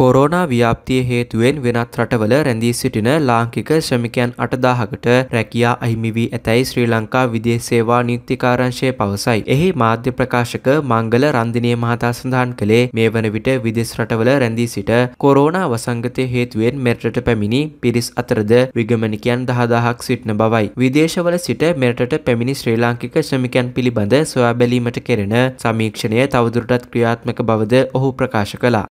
Corona ව්‍යාප්තිය හේතුවෙන් වෙනත් රටවල රැඳී සිටින ලාංකික ශ්‍රමිකයන් අටදාහකට රැකියා අහිමි වී ඇතැයි ශ්‍රී ලංකා විදේශ සේවා නීතිකාරංශය පවසයි. එහි මාධ්‍ය ප්‍රකාශක මංගල රන්දිනිය මහතා සඳහන් කළේ මේ වන විට විදෙස් රටවල රැඳී සිට කොරෝනා වසංගතය හේතුවෙන් මෙරටට පැමිණි පිරිස් අතරද විගමනිකයන් දහදාහක් සිටින බවයි. විදේශවල සිට මෙරටට පැමිණි ශ්‍රී ලාංකික ශ්‍රමිකයන් පිළිබඳ සොයා බැලීමට කෙරෙන සමීක්ෂණය තවදුරටත් ක්‍රියාත්මක බවද ඔහු ප්‍රකාශ කළා.